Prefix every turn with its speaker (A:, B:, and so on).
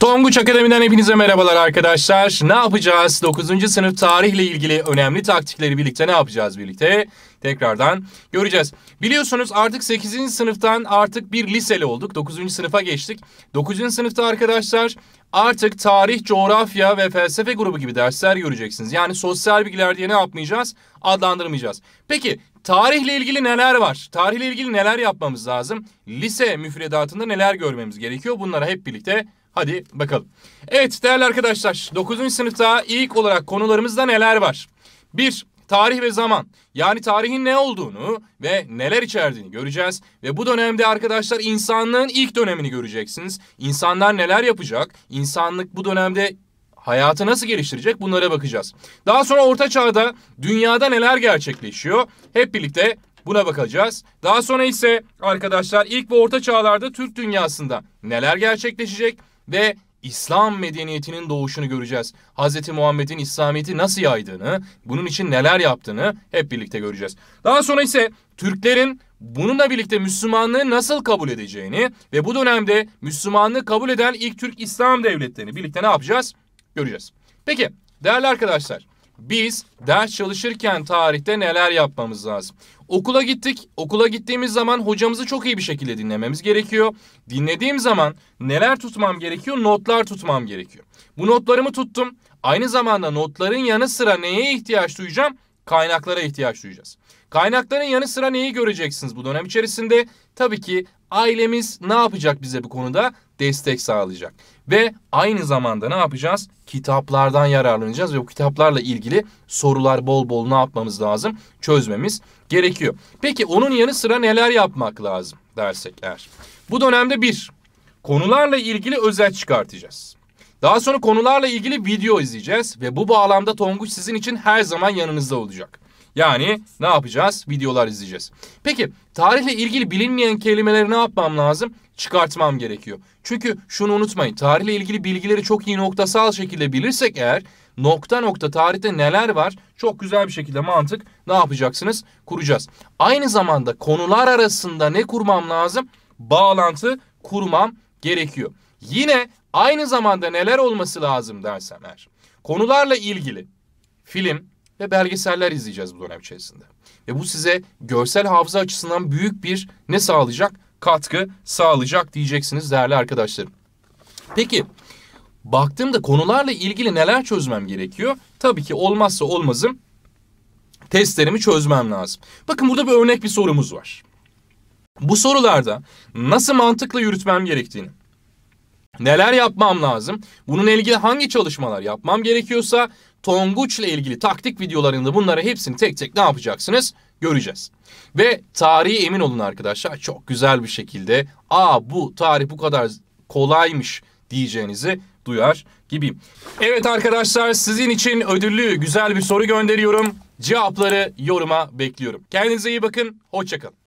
A: Tonguç Akademi'den hepinize merhabalar arkadaşlar. Ne yapacağız? 9. sınıf tarihle ilgili önemli taktikleri birlikte ne yapacağız birlikte? Tekrardan göreceğiz. Biliyorsunuz artık 8. sınıftan artık bir liseli olduk. 9. sınıfa geçtik. 9. sınıfta arkadaşlar artık tarih, coğrafya ve felsefe grubu gibi dersler göreceksiniz. Yani sosyal bilgiler diye ne yapmayacağız? Adlandırmayacağız. Peki Tarihle ilgili neler var? Tarihle ilgili neler yapmamız lazım? Lise müfredatında neler görmemiz gerekiyor? Bunlara hep birlikte Hadi bakalım. Evet değerli arkadaşlar 9. sınıfta ilk olarak konularımızda neler var? 1. Tarih ve zaman yani tarihin ne olduğunu ve neler içerdiğini göreceğiz. Ve bu dönemde arkadaşlar insanlığın ilk dönemini göreceksiniz. İnsanlar neler yapacak? İnsanlık bu dönemde hayatı nasıl geliştirecek bunlara bakacağız. Daha sonra orta çağda dünyada neler gerçekleşiyor? Hep birlikte Buna bakacağız. Daha sonra ise arkadaşlar ilk ve orta çağlarda Türk dünyasında neler gerçekleşecek? ve İslam medeniyetinin doğuşunu göreceğiz. Hz. Muhammed'in İslamiyet'i nasıl yaydığını, bunun için neler yaptığını hep birlikte göreceğiz. Daha sonra ise Türklerin bununla birlikte Müslümanlığı nasıl kabul edeceğini ve bu dönemde Müslümanlığı kabul eden ilk Türk İslam devletlerini birlikte ne yapacağız? Göreceğiz. Peki değerli arkadaşlar biz ders çalışırken tarihte neler yapmamız lazım? Okula gittik. Okula gittiğimiz zaman hocamızı çok iyi bir şekilde dinlememiz gerekiyor. Dinlediğim zaman neler tutmam gerekiyor? Notlar tutmam gerekiyor. Bu notlarımı tuttum. Aynı zamanda notların yanı sıra neye ihtiyaç duyacağım? Kaynaklara ihtiyaç duyacağız. Kaynakların yanı sıra neyi göreceksiniz bu dönem içerisinde? Tabii ki ailemiz ne yapacak bize bu konuda? Destek sağlayacak. Ve aynı zamanda ne yapacağız? Kitaplardan yararlanacağız ve bu kitaplarla ilgili sorular bol bol ne yapmamız lazım? Çözmemiz gerekiyor. Peki onun yanı sıra neler yapmak lazım dersek eğer? Bu dönemde bir, konularla ilgili özet çıkartacağız. Daha sonra konularla ilgili video izleyeceğiz ve bu bağlamda Tonguç sizin için her zaman yanınızda olacak. Yani ne yapacağız? Videolar izleyeceğiz. Peki tarihle ilgili bilinmeyen kelimeleri ne yapmam lazım? Çıkartmam gerekiyor. Çünkü şunu unutmayın. Tarihle ilgili bilgileri çok iyi noktasal şekilde bilirsek eğer nokta nokta tarihte neler var çok güzel bir şekilde mantık ne yapacaksınız? Kuracağız. Aynı zamanda konular arasında ne kurmam lazım? Bağlantı kurmam gerekiyor. Yine aynı zamanda neler olması lazım dersem eğer. Konularla ilgili film, ve belgeseller izleyeceğiz bu dönem içerisinde. Ve bu size görsel hafıza açısından büyük bir ne sağlayacak? Katkı sağlayacak diyeceksiniz değerli arkadaşlarım. Peki baktığımda konularla ilgili neler çözmem gerekiyor? Tabii ki olmazsa olmazım testlerimi çözmem lazım. Bakın burada bir örnek bir sorumuz var. Bu sorularda nasıl mantıkla yürütmem gerektiğini, Neler yapmam lazım? Bununla ilgili hangi çalışmalar yapmam gerekiyorsa Tonguç'la ilgili taktik videolarında bunları hepsini tek tek ne yapacaksınız? Göreceğiz. Ve tarihi emin olun arkadaşlar çok güzel bir şekilde aa bu tarih bu kadar kolaymış diyeceğinizi duyar gibiyim. Evet arkadaşlar sizin için ödüllü güzel bir soru gönderiyorum. Cevapları yoruma bekliyorum. Kendinize iyi bakın. Hoşçakalın.